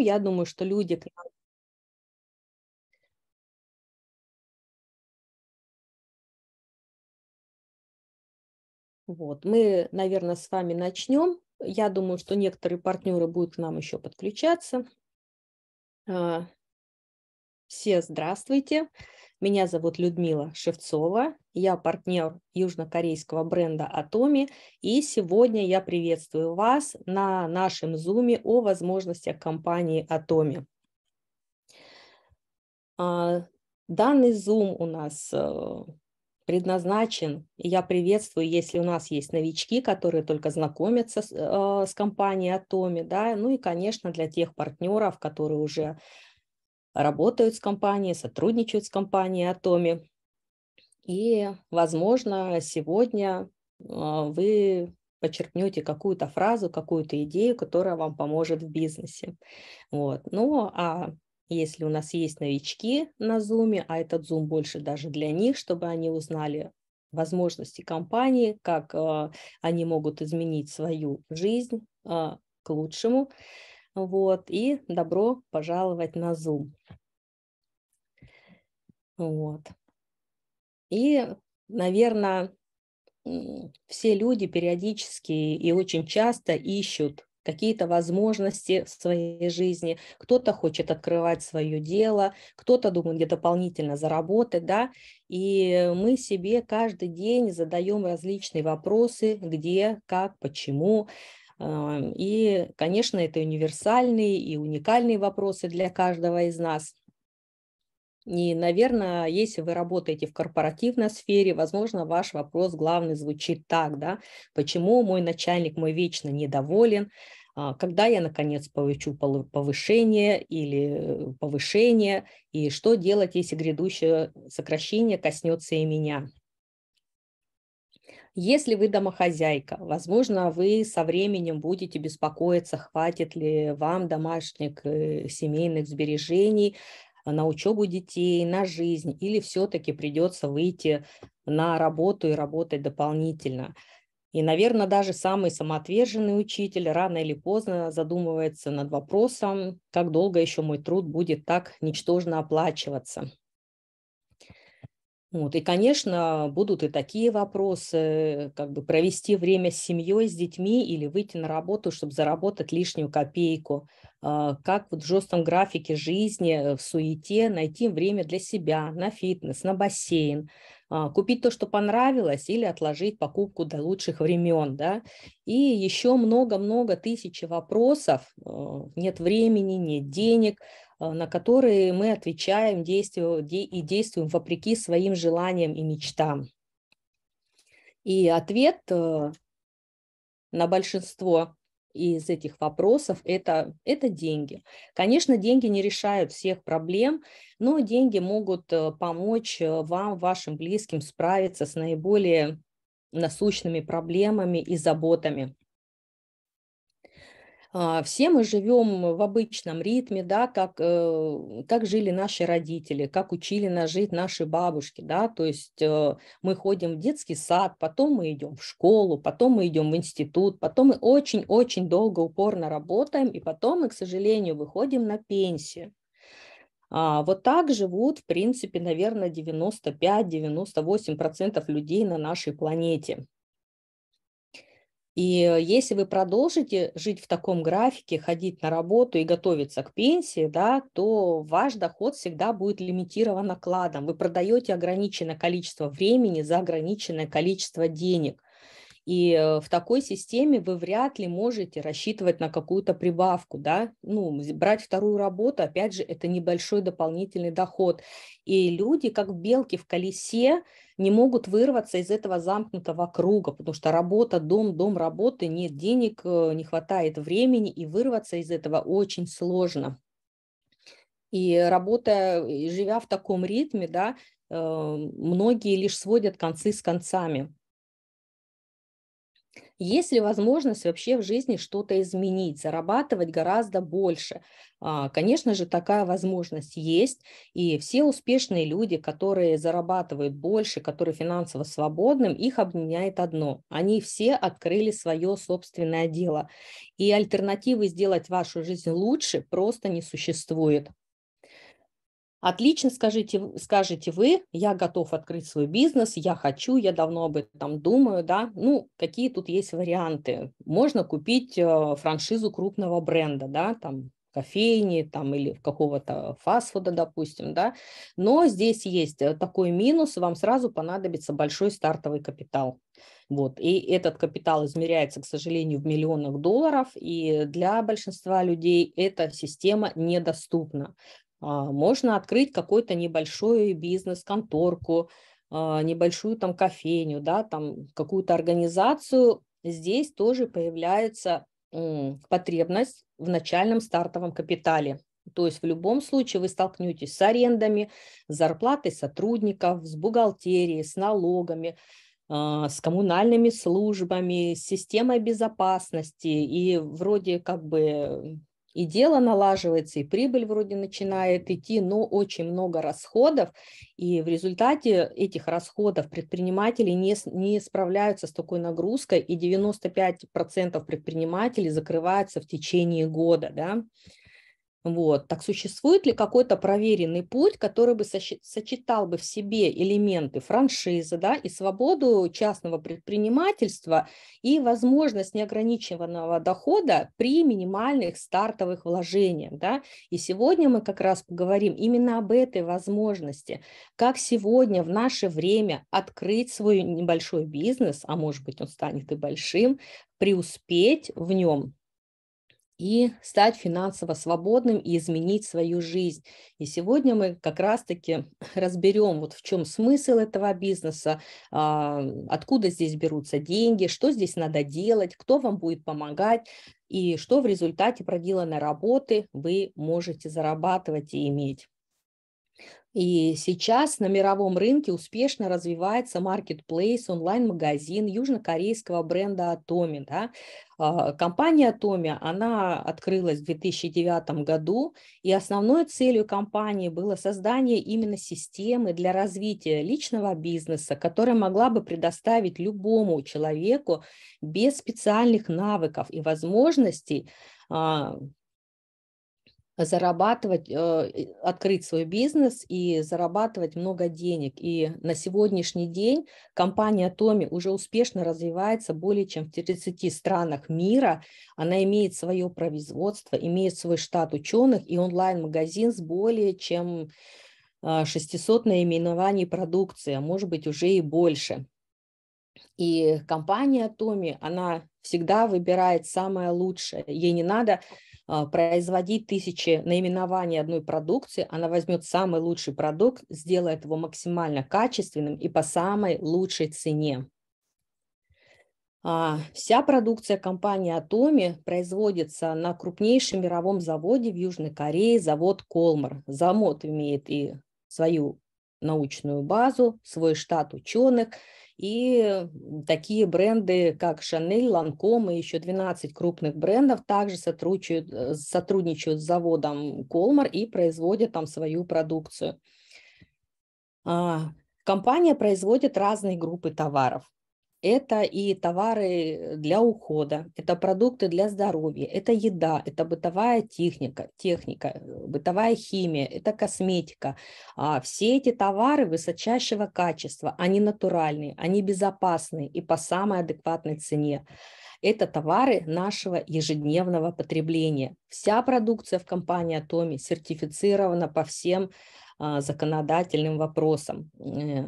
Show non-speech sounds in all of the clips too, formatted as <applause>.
Я думаю, что люди к нам Вот. Мы, наверное, с вами начнем. Я думаю, что некоторые партнеры будут к нам еще подключаться. А, все здравствуйте. Меня зовут Людмила Шевцова, я партнер южнокорейского бренда Atomi, и сегодня я приветствую вас на нашем зуме о возможностях компании Atomi. А, данный зум у нас э, предназначен, я приветствую, если у нас есть новички, которые только знакомятся с, э, с компанией Atomi, да, ну и, конечно, для тех партнеров, которые уже работают с компанией, сотрудничают с компанией Атоми. И, возможно, сегодня а, вы подчеркнете какую-то фразу, какую-то идею, которая вам поможет в бизнесе. Вот. Ну, а если у нас есть новички на Zoom, а этот Zoom больше даже для них, чтобы они узнали возможности компании, как э, они могут изменить свою жизнь э, к лучшему, вот, и добро пожаловать на Zoom. Вот. И, наверное, все люди периодически и очень часто ищут какие-то возможности в своей жизни. Кто-то хочет открывать свое дело, кто-то думает, где дополнительно заработать, да. И мы себе каждый день задаем различные вопросы, где, как, почему, а, и, конечно, это универсальные и уникальные вопросы для каждого из нас. И, наверное, если вы работаете в корпоративной сфере, возможно, ваш вопрос главный звучит так, да, почему мой начальник мой вечно недоволен, а, когда я, наконец, получу повышение или э, повышение, и что делать, если грядущее сокращение коснется и меня. Если вы домохозяйка, возможно, вы со временем будете беспокоиться, хватит ли вам домашних э, семейных сбережений, э, на учебу детей, на жизнь, или все-таки придется выйти на работу и работать дополнительно. И, наверное, даже самый самоотверженный учитель рано или поздно задумывается над вопросом, как долго еще мой труд будет так ничтожно оплачиваться. Вот. И, конечно, будут и такие вопросы, как бы провести время с семьей, с детьми или выйти на работу, чтобы заработать лишнюю копейку. А, как вот в жестком графике жизни, э, в суете найти время для себя, на фитнес, на бассейн, а, купить то, что понравилось, или отложить покупку до лучших времен. Да? И еще много-много тысячи вопросов. Э, нет времени, нет денег, а, на которые мы отвечаем действию, и действуем вопреки своим желаниям и мечтам. И ответ э, на большинство из этих вопросов это, это деньги. Конечно, деньги не решают всех проблем, но деньги могут э, помочь э, вам, вашим близким справиться с наиболее насущными проблемами и заботами. А, все мы живем в обычном ритме, да, как, э, как жили наши родители, как учили нас жить наши бабушки, да, то есть э, мы ходим в детский сад, потом мы идем в школу, потом мы идем в институт, потом мы очень-очень долго упорно работаем, и потом мы, к сожалению, выходим на пенсию. А, вот так живут, в принципе, наверное, 95-98% людей на нашей планете. И э, если вы продолжите жить в таком графике, ходить на работу и готовиться к пенсии, да, то ваш доход всегда будет лимитирован окладом. Вы продаете ограниченное количество времени за ограниченное количество денег. И э, в такой системе вы вряд ли можете рассчитывать на какую-то прибавку, да, ну, брать вторую работу, опять же, это небольшой дополнительный доход. И люди, как белки в колесе, не могут вырваться из этого замкнутого круга, потому что работа, дом, дом, работы, нет денег, э, не хватает времени, и вырваться из этого очень сложно. И работая, и живя в таком ритме, да, э, многие лишь сводят концы с концами. Есть ли возможность вообще в жизни что-то изменить, зарабатывать гораздо больше? А, конечно же, такая возможность есть, и все успешные люди, которые зарабатывают больше, которые финансово свободны, их объединяет одно. Они все открыли свое собственное дело. И альтернативы сделать вашу жизнь лучше просто не существует. Отлично, скажите, скажите вы, я готов открыть свой бизнес, я хочу, я давно об этом думаю, да. Ну, какие тут есть варианты? Можно купить э, франшизу крупного бренда, да, там кофейни там или какого-то фастфуда, допустим, да. Но здесь есть э, такой минус, вам сразу понадобится большой стартовый капитал. Вот. И этот капитал измеряется, к сожалению, в миллионах долларов, и для большинства людей эта система недоступна. А, можно открыть какой-то небольшой бизнес, конторку, а, небольшую там кофейню, да, там какую-то организацию. Здесь тоже появляется потребность в начальном стартовом капитале. То есть в любом случае вы столкнетесь с арендами, с зарплатой сотрудников, с бухгалтерией, с налогами, а, с коммунальными службами, с системой безопасности. И вроде как бы и дело налаживается, и прибыль вроде начинает идти, но очень много расходов, и в результате этих расходов предприниматели не, не справляются с такой нагрузкой, и 95% предпринимателей закрываются в течение года, да, вот. Так существует ли какой-то проверенный путь, который бы сочетал бы в себе элементы франшизы да, и свободу частного предпринимательства и возможность неограниченного дохода при минимальных стартовых вложениях. Да? И сегодня мы как раз поговорим именно об этой возможности, как сегодня в наше время открыть свой небольшой бизнес, а может быть он станет и большим, преуспеть в нем и стать финансово свободным и изменить свою жизнь. И сегодня мы как раз-таки <laughs> разберем, вот в чем смысл этого бизнеса, а, откуда здесь берутся деньги, что здесь надо делать, кто вам будет помогать и что в результате проделанной работы вы можете зарабатывать и иметь. И сейчас на мировом рынке успешно развивается маркетплейс, онлайн-магазин южнокорейского бренда Atomi. Да? А, компания Atomi, она открылась в 2009 году, и основной целью компании было создание именно системы для развития личного бизнеса, которая могла бы предоставить любому человеку без специальных навыков и возможностей а, зарабатывать, э, открыть свой бизнес и зарабатывать много денег. И на сегодняшний день компания Томи уже успешно развивается более чем в 30 странах мира. Она имеет свое производство, имеет свой штат ученых и онлайн-магазин с более чем 600 э, наименований продукции, а может быть уже и больше. И компания Томи, она всегда выбирает самое лучшее. Ей не надо а, производить тысячи наименований одной продукции, она возьмет самый лучший продукт, сделает его максимально качественным и по самой лучшей цене. А, вся продукция компании Atomi производится на крупнейшем мировом заводе в Южной Корее, завод Колмар. Завод имеет и свою научную базу, свой штат ученых, и такие бренды, как Шанель, Ланком и еще 12 крупных брендов также сотрудничают, э, сотрудничают с заводом Колмар и производят там свою продукцию. А, компания производит разные группы товаров это и товары для ухода, это продукты для здоровья, это еда, это бытовая техника, техника э, бытовая химия, это косметика. А все эти товары высочайшего качества, они натуральные, они безопасные и по самой адекватной цене. Это товары нашего ежедневного потребления. Вся продукция в компании Atomi сертифицирована по всем а, законодательным вопросам. Э,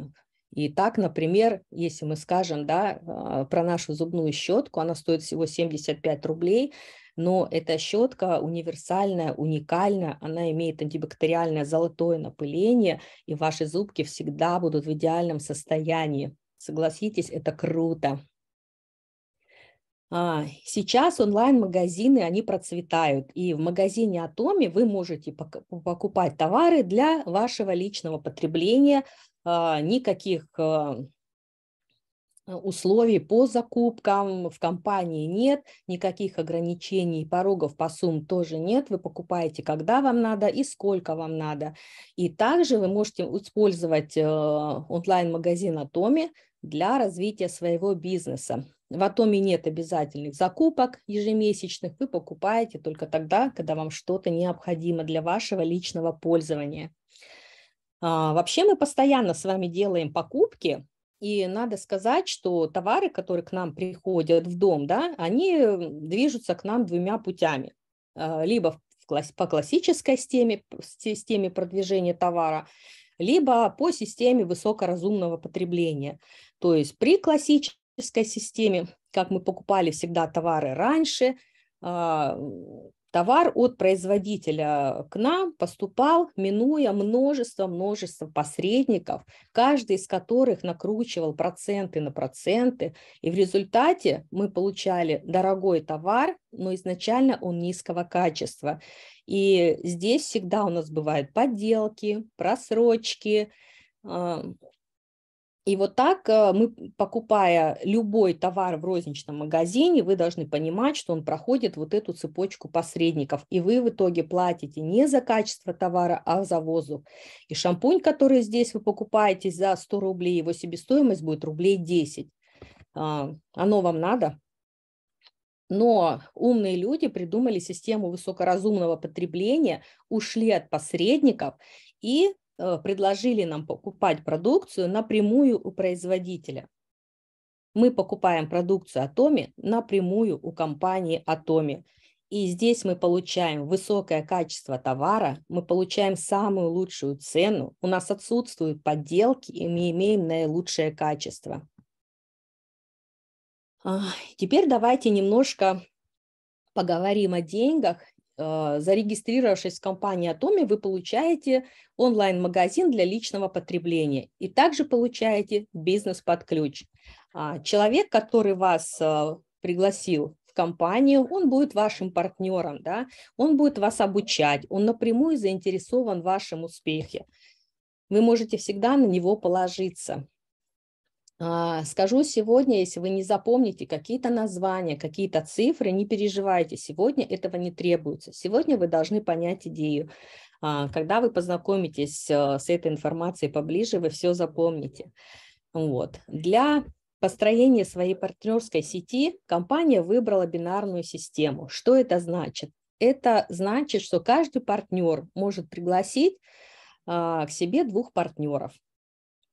и так, например, если мы скажем да, а, про нашу зубную щетку, она стоит всего 75 рублей, но эта щетка универсальная, уникальная, она имеет антибактериальное золотое напыление, и ваши зубки всегда будут в идеальном состоянии. Согласитесь, это круто. А, сейчас онлайн-магазины, они процветают, и в магазине Атоми вы можете покупать товары для вашего личного потребления, а, никаких а, условий по закупкам в компании нет, никаких ограничений, порогов по сумм тоже нет, вы покупаете, когда вам надо и сколько вам надо. И также вы можете использовать э, онлайн-магазин Атоми для развития своего бизнеса. В Атоме нет обязательных закупок ежемесячных, вы покупаете только тогда, когда вам что-то необходимо для вашего личного пользования. А, вообще мы постоянно с вами делаем покупки, и надо сказать, что товары, которые к нам приходят в дом, да, они движутся к нам двумя путями. А, либо класс, по классической системе, системе продвижения товара, либо по системе высокоразумного потребления. То есть при классической классической системе, как мы покупали всегда товары раньше, а, товар от производителя к нам поступал, минуя множество-множество посредников, каждый из которых накручивал проценты на проценты, и в результате мы получали дорогой товар, но изначально он низкого качества. И здесь всегда у нас бывают подделки, просрочки, а, и вот так э, мы, покупая любой товар в розничном магазине, вы должны понимать, что он проходит вот эту цепочку посредников. И вы в итоге платите не за качество товара, а за воздух. И шампунь, который здесь вы покупаете за 100 рублей, его себестоимость будет рублей 10. А, оно вам надо? Но умные люди придумали систему высокоразумного потребления, ушли от посредников и Э, предложили нам покупать продукцию напрямую у производителя. Мы покупаем продукцию Атоми напрямую у компании Атоми. И здесь мы получаем высокое качество товара, мы получаем самую лучшую цену, у нас отсутствуют подделки, и мы имеем наилучшее качество. А, теперь давайте немножко поговорим о деньгах Э, зарегистрировавшись в компании Atomi, вы получаете онлайн-магазин для личного потребления и также получаете бизнес под ключ. А, человек, который вас э, пригласил в компанию, он будет вашим партнером, да? он будет вас обучать, он напрямую заинтересован в вашем успехе. Вы можете всегда на него положиться. А, скажу сегодня, если вы не запомните какие-то названия, какие-то цифры, не переживайте, сегодня этого не требуется. Сегодня вы должны понять идею. А, когда вы познакомитесь э, с этой информацией поближе, вы все запомните. Вот. Для построения своей партнерской сети компания выбрала бинарную систему. Что это значит? Это значит, что каждый партнер может пригласить а, к себе двух партнеров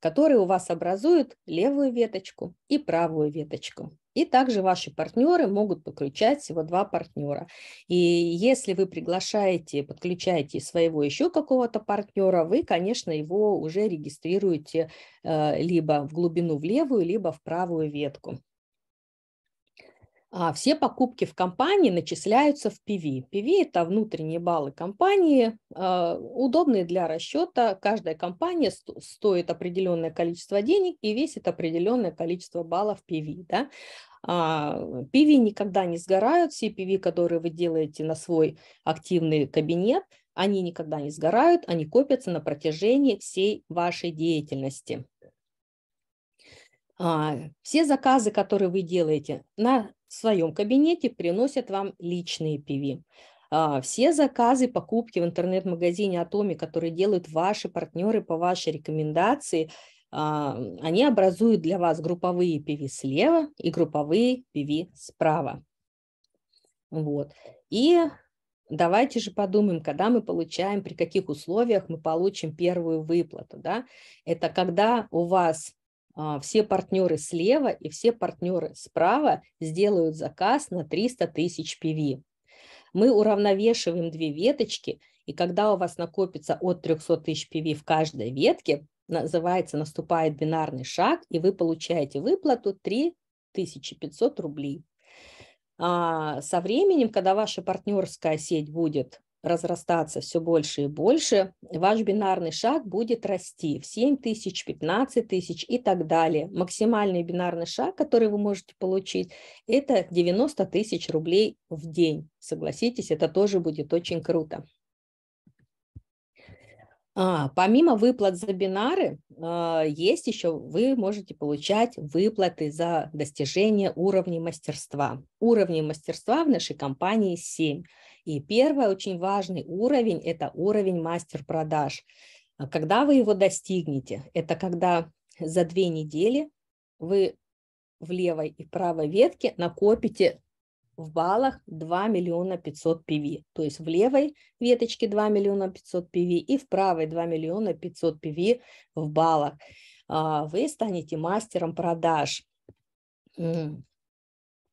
которые у вас образуют левую веточку и правую веточку. И также ваши партнеры могут подключать всего два партнера. И если вы приглашаете, подключаете своего еще какого-то партнера, вы, конечно, его уже регистрируете э, либо в глубину в левую, либо в правую ветку. А все покупки в компании начисляются в PV. PV – это внутренние баллы компании, а, удобные для расчета. Каждая компания стоит определенное количество денег и весит определенное количество баллов PV. Да? А, PV никогда не сгорают, все PV, которые вы делаете на свой активный кабинет, они никогда не сгорают, они копятся на протяжении всей вашей деятельности. Все заказы, которые вы делаете на в своем кабинете приносят вам личные пиви. А, все заказы, покупки в интернет-магазине Atomi, которые делают ваши партнеры по вашей рекомендации, а, они образуют для вас групповые пиви слева и групповые пиви справа. Вот. И давайте же подумаем, когда мы получаем, при каких условиях мы получим первую выплату. Да? Это когда у вас а, все партнеры слева и все партнеры справа сделают заказ на 300 тысяч PV. Мы уравновешиваем две веточки, и когда у вас накопится от 300 тысяч PV в каждой ветке, называется наступает бинарный шаг, и вы получаете выплату 3500 рублей. А, со временем, когда ваша партнерская сеть будет разрастаться все больше и больше, ваш бинарный шаг будет расти в 7 тысяч, 15 тысяч и так далее. Максимальный бинарный шаг, который вы можете получить, это 90 тысяч рублей в день. Согласитесь, это тоже будет очень круто. А, помимо выплат за бинары, э, есть еще, вы можете получать выплаты за достижение уровней мастерства. Уровней мастерства в нашей компании 7. И первый очень важный уровень – это уровень мастер-продаж. А когда вы его достигнете, это когда за две недели вы в левой и правой ветке накопите в баллах 2 миллиона 500 PV. То есть в левой веточке 2 миллиона 500 PV и в правой 2 миллиона 500 PV в баллах. А вы станете мастером продаж.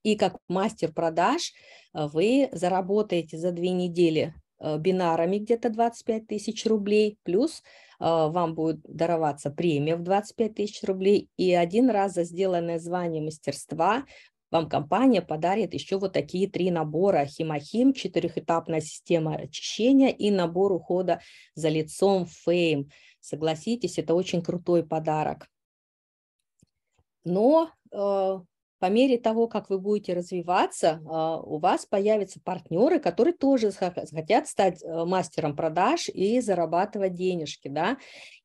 И как мастер продаж э, вы заработаете за две недели э, бинарами где-то 25 тысяч рублей, плюс э, вам будет дароваться премия в 25 тысяч рублей, и один раз за сделанное звание мастерства вам компания подарит еще вот такие три набора химохим, четырехэтапная система очищения и набор ухода за лицом фейм. Согласитесь, это очень крутой подарок. Но по мере того, как вы будете развиваться, а, у вас появятся партнеры, которые тоже хотят стать э, мастером продаж и зарабатывать денежки, да,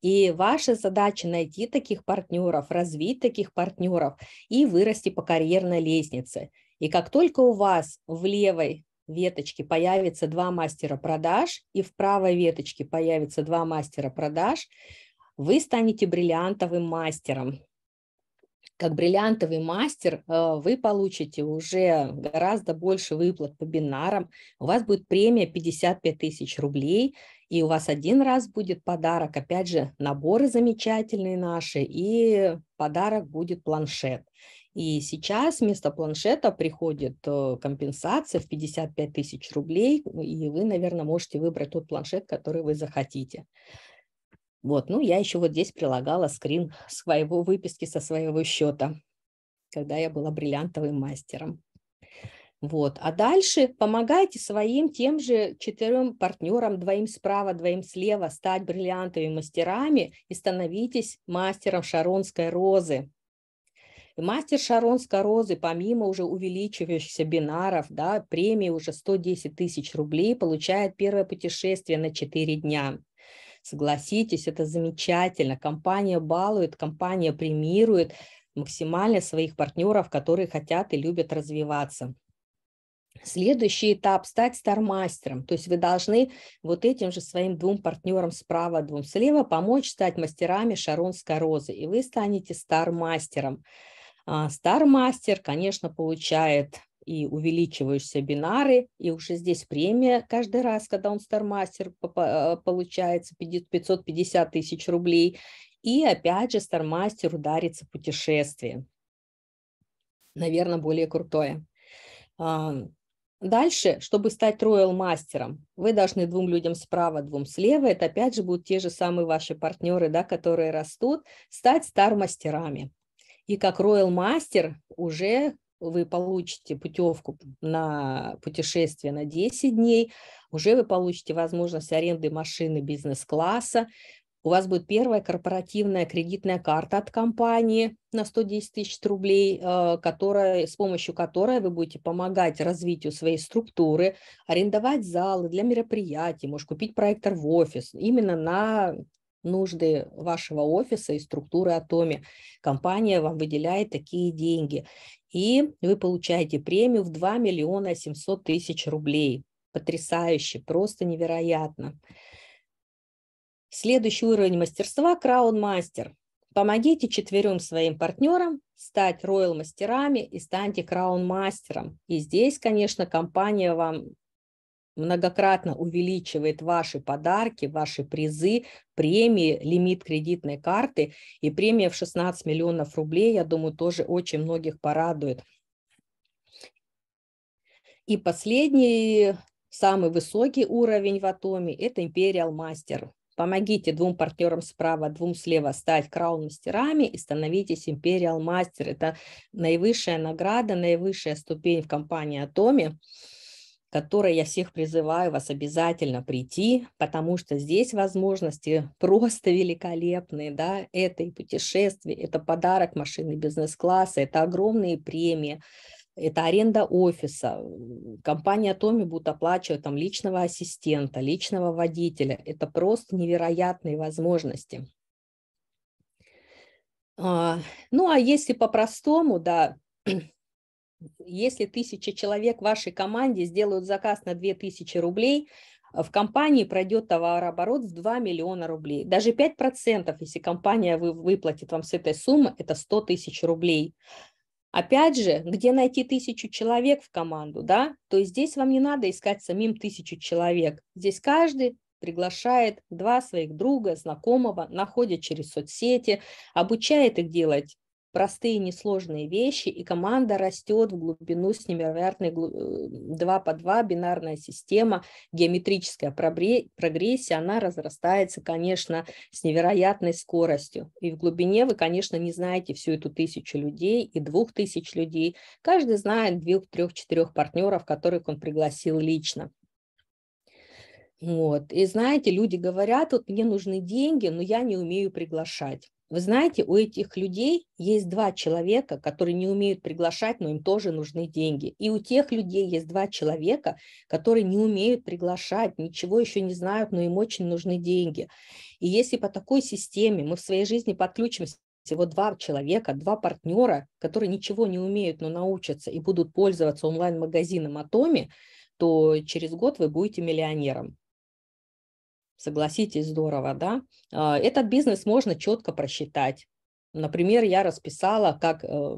и ваша задача найти таких партнеров, развить таких партнеров и вырасти по карьерной лестнице. И как только у вас в левой веточке появится два мастера продаж и в правой веточке появится два мастера продаж, вы станете бриллиантовым мастером как бриллиантовый мастер э, вы получите уже гораздо больше выплат по бинарам. У вас будет премия 55 тысяч рублей, и у вас один раз будет подарок. Опять же, наборы замечательные наши, и подарок будет планшет. И сейчас вместо планшета приходит э, компенсация в 55 тысяч рублей, и вы, наверное, можете выбрать тот планшет, который вы захотите. Вот, ну, я еще вот здесь прилагала скрин своего выписки со своего счета, когда я была бриллиантовым мастером. Вот. А дальше помогайте своим тем же четырем партнерам, двоим справа, двоим слева, стать бриллиантовыми мастерами и становитесь мастером шаронской розы. И мастер шаронской розы, помимо уже увеличивающихся бинаров, да, премии уже 110 тысяч рублей, получает первое путешествие на 4 дня – Согласитесь, это замечательно. Компания балует, компания премирует максимально своих партнеров, которые хотят и любят развиваться. Следующий этап – стать стармастером. То есть вы должны вот этим же своим двум партнерам справа, двум слева помочь стать мастерами шаронской розы, и вы станете стармастером. А, стармастер, конечно, получает и увеличиваешься бинары, и уже здесь премия каждый раз, когда он стармастер, э, получается 550 тысяч рублей. И опять же стармастер ударится путешествие. Наверное, более крутое. Дальше, чтобы стать роял-мастером, вы должны двум людям справа, двум слева, это опять же будут те же самые ваши партнеры, да, которые растут, стать стар-мастерами. И как роял-мастер уже вы получите путевку на путешествие на 10 дней, уже вы получите возможность аренды машины бизнес-класса, у вас будет первая корпоративная кредитная карта от компании на 110 тысяч рублей, э, которая, с помощью которой вы будете помогать развитию своей структуры, арендовать залы для мероприятий, может купить проектор в офис именно на нужды вашего офиса и структуры Атоми. Компания вам выделяет такие деньги. И вы получаете премию в 2 миллиона 700 тысяч рублей. Потрясающе, просто невероятно. Следующий уровень мастерства – краун-мастер. Помогите четверым своим партнерам стать роял-мастерами и станьте краун-мастером. И здесь, конечно, компания вам многократно увеличивает ваши подарки, ваши призы, премии, лимит кредитной карты. И премия в 16 миллионов рублей, я думаю, тоже очень многих порадует. И последний, самый высокий уровень в Атоме – это Imperial Master. Помогите двум партнерам справа, двум слева стать краун-мастерами и становитесь Imperial Master. Это наивысшая награда, наивысшая ступень в компании Атоме которой я всех призываю вас обязательно прийти, потому что здесь возможности <laughs> просто великолепные, да, это и путешествие, это подарок машины бизнес-класса, это огромные премии, это аренда офиса, компания Томи будет оплачивать там личного ассистента, личного водителя, это просто невероятные возможности. А, ну, а если по-простому, да, <clears throat> Если тысяча человек в вашей команде сделают заказ на 2000 рублей, э, в компании пройдет товарооборот в 2 миллиона рублей. Даже 5%, если компания выплатит вам с этой суммы, это 100 тысяч рублей. Опять же, где найти тысячу человек в команду, да? То есть здесь вам не надо искать самим тысячу человек. Здесь каждый приглашает два своих друга, знакомого, находит через соцсети, обучает их делать простые, несложные вещи, и команда растет в глубину с невероятной 2 э, по 2 бинарная система, геометрическая прогрессия, она разрастается, конечно, с невероятной скоростью. И в глубине вы, конечно, не знаете всю эту тысячу людей и двух тысяч людей. Каждый знает двух, трех, четырех партнеров, которых он пригласил лично. Вот. И знаете, люди говорят, вот мне нужны деньги, но я не умею приглашать. Вы знаете, у этих людей есть два человека, которые не умеют приглашать, но им тоже нужны деньги. И у тех людей есть два человека, которые не умеют приглашать, ничего еще не знают, но им очень нужны деньги. И если по такой системе мы в своей жизни подключимся всего два человека, два партнера, которые ничего не умеют, но научатся и будут пользоваться онлайн-магазином Атоми, то через год вы будете миллионером. Согласитесь, здорово, да? А, этот бизнес можно четко просчитать. Например, я расписала, как э,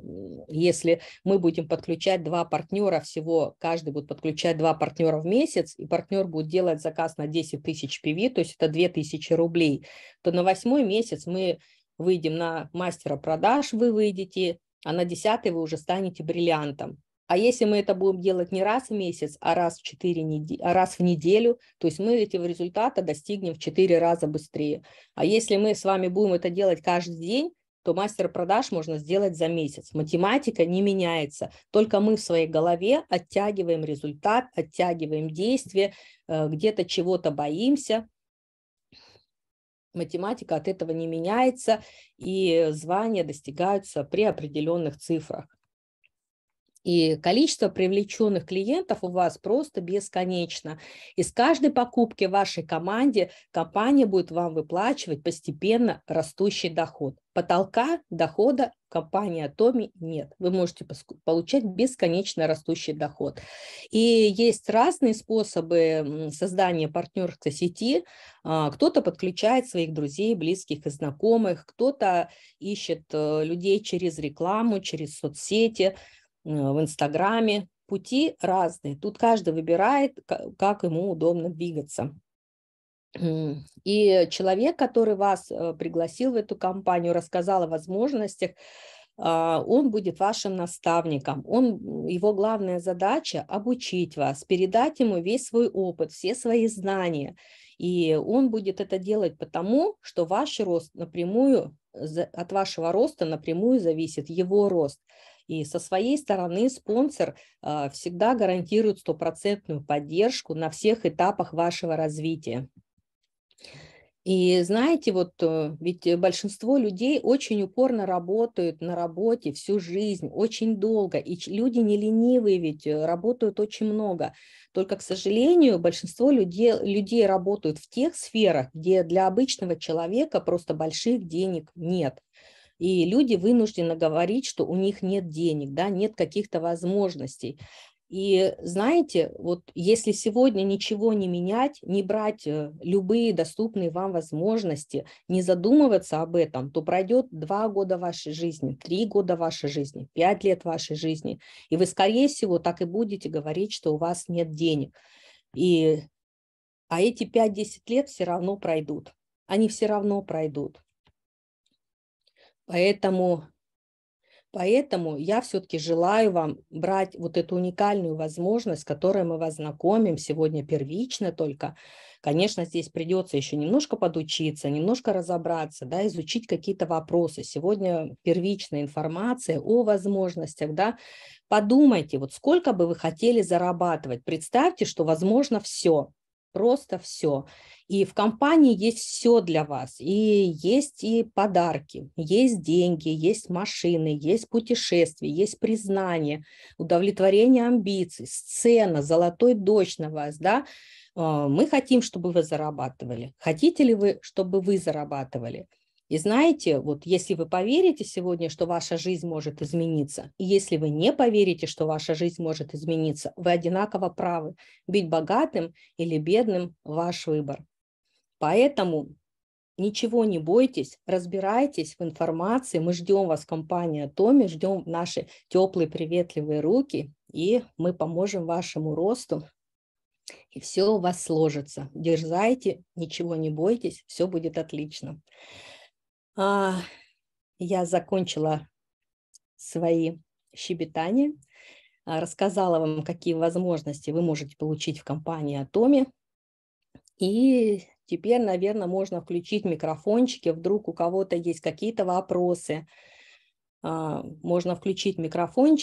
если мы будем подключать два партнера всего, каждый будет подключать два партнера в месяц, и партнер будет делать заказ на 10 тысяч PV, то есть это 2 тысячи рублей, то на восьмой месяц мы выйдем на мастера продаж, вы выйдете, а на десятый вы уже станете бриллиантом. А если мы это будем делать не раз в месяц, а раз в, 4 нед... а раз в неделю, то есть мы этого результата достигнем в 4 раза быстрее. А если мы с вами будем это делать каждый день, то мастер продаж можно сделать за месяц. Математика не меняется. Только мы в своей голове оттягиваем результат, оттягиваем действие, э, где-то чего-то боимся. Математика от этого не меняется, и звания достигаются при определенных цифрах. И количество привлеченных клиентов у вас просто бесконечно. Из каждой покупки вашей команде компания будет вам выплачивать постепенно растущий доход. Потолка дохода компании Atomi нет. Вы можете получать бесконечно растущий доход. И есть разные способы создания партнерской сети. А, кто-то подключает своих друзей, близких и знакомых, кто-то ищет э, людей через рекламу, через соцсети – Э, в Инстаграме. Пути разные. Тут каждый выбирает, как ему удобно двигаться. И человек, который вас э, пригласил в эту компанию, рассказал о возможностях, а, он будет вашим наставником. Он, его главная задача – обучить вас, передать ему весь свой опыт, все свои знания. И он будет это делать потому, что ваш рост напрямую, э, от вашего роста напрямую зависит его рост. И со своей стороны спонсор а, всегда гарантирует стопроцентную поддержку на всех этапах вашего развития. И знаете, вот э, ведь большинство людей очень упорно работают на работе всю жизнь, очень долго, и люди не ленивые ведь, э, работают очень много. Только, к сожалению, большинство людей, людей работают в тех сферах, где для обычного человека просто больших денег нет и люди вынуждены говорить, что у них нет денег, да, нет каких-то возможностей. И знаете, вот если сегодня ничего не менять, не брать э, любые доступные вам возможности, не задумываться об этом, то пройдет два года вашей жизни, три года вашей жизни, пять лет вашей жизни, и вы, скорее всего, так и будете говорить, что у вас нет денег. И, а эти 5-10 лет все равно пройдут. Они все равно пройдут. Поэтому, поэтому я все-таки желаю вам брать вот эту уникальную возможность, с которой мы вас знакомим сегодня первично только. Конечно, здесь придется еще немножко подучиться, немножко разобраться, да, изучить какие-то вопросы. Сегодня первичная информация о возможностях, да. Подумайте, вот сколько бы вы хотели зарабатывать. Представьте, что возможно все просто все. И в компании есть все для вас. И есть и подарки, есть деньги, есть машины, есть путешествия, есть признание, удовлетворение амбиций, сцена, золотой дождь на вас, да. А, мы хотим, чтобы вы зарабатывали. Хотите ли вы, чтобы вы зарабатывали? И знаете, вот если вы поверите сегодня, что ваша жизнь может измениться, и если вы не поверите, что ваша жизнь может измениться, вы одинаково правы. Быть богатым или бедным – ваш выбор. Поэтому ничего не бойтесь, разбирайтесь в информации. Мы ждем вас компания Томи, ждем наши теплые, приветливые руки, и мы поможем вашему росту. И все у вас сложится. Дерзайте, ничего не бойтесь, все будет отлично. А, я закончила свои щебетания, а, рассказала вам, какие возможности вы можете получить в компании Атоми. И теперь, наверное, можно включить микрофончики, вдруг у кого-то есть какие-то вопросы. А, можно включить микрофончик.